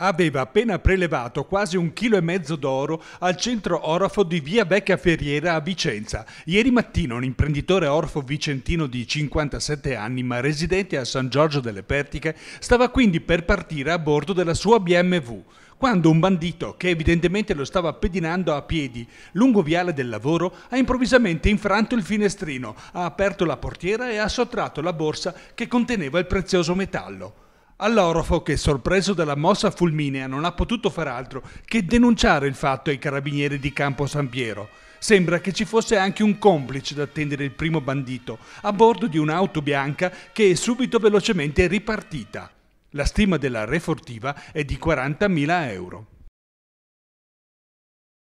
aveva appena prelevato quasi un chilo e mezzo d'oro al centro orafo di via Vecchia Ferriera a Vicenza. Ieri mattina un imprenditore orfo vicentino di 57 anni ma residente a San Giorgio delle Pertiche stava quindi per partire a bordo della sua BMW quando un bandito, che evidentemente lo stava pedinando a piedi lungo viale del lavoro, ha improvvisamente infranto il finestrino, ha aperto la portiera e ha sottratto la borsa che conteneva il prezioso metallo. All'orofo, che sorpreso dalla mossa fulminea non ha potuto far altro che denunciare il fatto ai carabinieri di Campo San Piero. Sembra che ci fosse anche un complice ad attendere il primo bandito, a bordo di un'auto bianca che è subito velocemente ripartita. La stima della refortiva è di 40.000 euro.